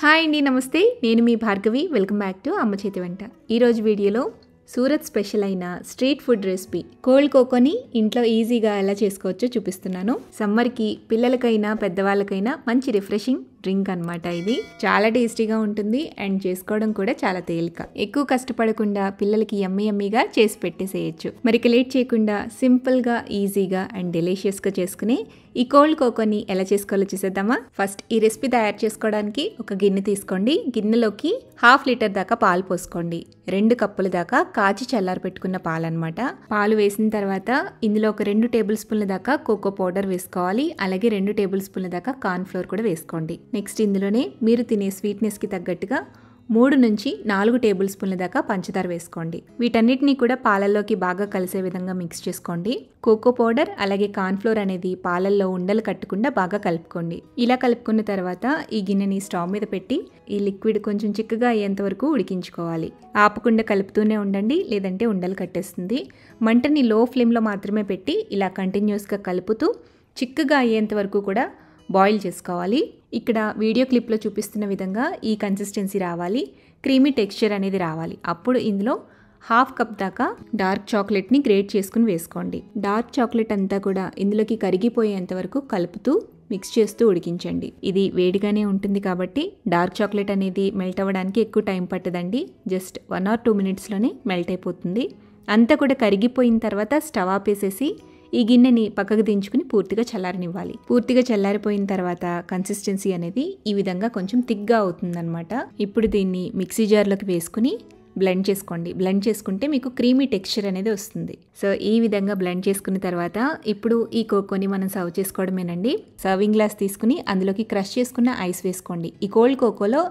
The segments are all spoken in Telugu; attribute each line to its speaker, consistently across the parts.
Speaker 1: హాయ్ అండి నమస్తే నేను మీ భార్గవి వెల్కమ్ బ్యాక్ టు అమ్మ చేతి వెంట ఈరోజు వీడియోలో సూరత్ స్పెషల్ అయిన స్ట్రీట్ ఫుడ్ రెసిపీ కోల్డ్ కోకోని ఇంట్లో ఈజీగా ఎలా చేసుకోవచ్చో చూపిస్తున్నాను సమ్మర్కి పిల్లలకైనా పెద్దవాళ్ళకైనా మంచి రిఫ్రెషింగ్ డ్రింక్ అనమాట ఇది చాలా టేస్టీగా ఉంటుంది అండ్ చేసుకోవడం కూడా చాలా తేలిక ఎక్కువ కష్టపడకుండా పిల్లలకి ఎమ్మి ఎమ్మిగా చేసి పెట్టేసేయచ్చు మరి లేట్ చేయకుండా సింపుల్గా ఈజీగా అండ్ డెలిషియస్గా చేసుకుని ఈ కోల్డ్ కోకోని ఎలా చేసుకోవాలో చూసేద్దామా ఫస్ట్ ఈ రెసిపీ తయారు చేసుకోవడానికి ఒక గిన్నె తీసుకోండి గిన్నెలోకి హాఫ్ లీటర్ దాకా పాలు పోసుకోండి రెండు కప్పుల దాకా కాచి చల్లారి పెట్టుకున్న పాలు అనమాట పాలు వేసిన తర్వాత ఇందులో ఒక రెండు టేబుల్ స్పూన్ల దాకా కోకో పౌడర్ వేసుకోవాలి అలాగే రెండు టేబుల్ స్పూన్ల దాకా కార్న్ ఫ్లోర్ కూడా వేసుకోండి నెక్స్ట్ ఇందులోనే మీరు తినే స్వీట్నెస్కి తగ్గట్టుగా మూడు నుంచి నాలుగు టేబుల్ స్పూన్ల దాకా పంచదార వేసుకోండి వీటన్నిటిని కూడా పాలల్లోకి బాగా కలిసే విధంగా మిక్స్ చేసుకోండి కోకో పౌడర్ అలాగే కార్న్ఫ్లోర్ అనేది పాలల్లో ఉండలు కట్టకుండా బాగా కలుపుకోండి ఇలా కలుపుకున్న తర్వాత ఈ గిన్నెని స్టవ్ మీద పెట్టి ఈ లిక్విడ్ కొంచెం చిక్కగా అయ్యేంత వరకు ఉడికించుకోవాలి ఆపకుండా కలుపుతూనే ఉండండి లేదంటే ఉండలు కట్టేస్తుంది మంటని లో ఫ్లేమ్లో మాత్రమే పెట్టి ఇలా కంటిన్యూస్గా కలుపుతూ చిక్కగా అయ్యేంత వరకు కూడా బాయిల్ చేసుకోవాలి ఇక్కడ వీడియో క్లిప్లో చూపిస్తున్న విధంగా ఈ కన్సిస్టెన్సీ రావాలి క్రీమీ టెక్స్చర్ అనేది రావాలి అప్పుడు ఇందులో హాఫ్ కప్ దాకా డార్క్ చాక్లెట్ని గ్రేట్ చేసుకుని వేసుకోండి డార్క్ చాక్లెట్ అంతా కూడా ఇందులోకి కరిగిపోయేంత వరకు కలుపుతూ మిక్స్ చేస్తూ ఉడికించండి ఇది వేడిగానే ఉంటుంది కాబట్టి డార్క్ చాక్లెట్ అనేది మెల్ట్ అవ్వడానికి ఎక్కువ టైం పట్టదండి జస్ట్ వన్ ఆర్ టూ మినిట్స్లోనే మెల్ట్ అయిపోతుంది అంతా కూడా కరిగిపోయిన తర్వాత స్టవ్ ఆపేసేసి ఈ గిన్నెని పక్కకు దించుకుని పూర్తిగా చల్లారనివ్వాలి పూర్తిగా చల్లారిపోయిన తర్వాత కన్సిస్టెన్సీ అనేది ఈ విధంగా కొంచెం థిక్గా అవుతుందనమాట ఇప్పుడు దీన్ని మిక్సీ జార్లోకి వేసుకుని బ్లెండ్ చేసుకోండి బ్లెండ్ చేసుకుంటే మీకు క్రీమీ టెక్స్చర్ అనేది వస్తుంది సో ఈ విధంగా బ్లెండ్ చేసుకున్న తర్వాత ఇప్పుడు ఈ కోకోని మనం సర్వ్ చేసుకోవడమేనండి సర్వింగ్ గ్లాస్ తీసుకుని అందులోకి క్రష్ చేసుకున్న ఐస్ వేసుకోండి ఈ కోల్డ్ కోకోలో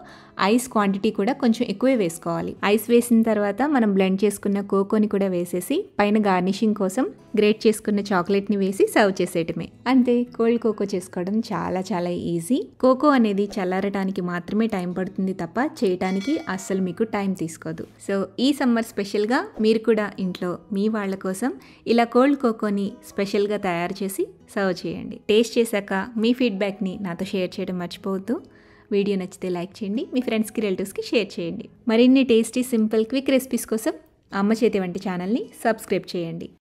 Speaker 1: ఐస్ క్వాంటిటీ కూడా కొంచెం ఎక్కువే వేసుకోవాలి ఐస్ వేసిన తర్వాత మనం బ్లెండ్ చేసుకున్న కోకోని కూడా వేసేసి పైన గార్నిషింగ్ కోసం గ్రేట్ చేసుకున్న చాక్లెట్ని వేసి సర్వ్ చేసేయటమే అంతే కోల్డ్ కోకో చేసుకోవడం చాలా చాలా ఈజీ కోకో అనేది చల్లారటానికి మాత్రమే టైం పడుతుంది తప్ప చేయటానికి అస్సలు మీకు టైం తీసుకోదు సో ఈ సమ్మర్ స్పెషల్గా మీరు కూడా ఇంట్లో మీ వాళ్ళ కోసం ఇలా కోల్డ్ కోకోని స్పెషల్గా తయారు చేసి సర్వ్ చేయండి టేస్ట్ చేశాక మీ ఫీడ్బ్యాక్ని నాతో షేర్ చేయడం మర్చిపోవద్దు వీడియో నచ్చితే లైక్ చేయండి మీ ఫ్రెండ్స్కి రిలేటివ్స్కి షేర్ చేయండి మరిన్ని టేస్టీ సింపుల్ క్విక్ రెసిపీస్ కోసం అమ్మ చేతి వంటి ఛానల్ని సబ్స్క్రైబ్ చేయండి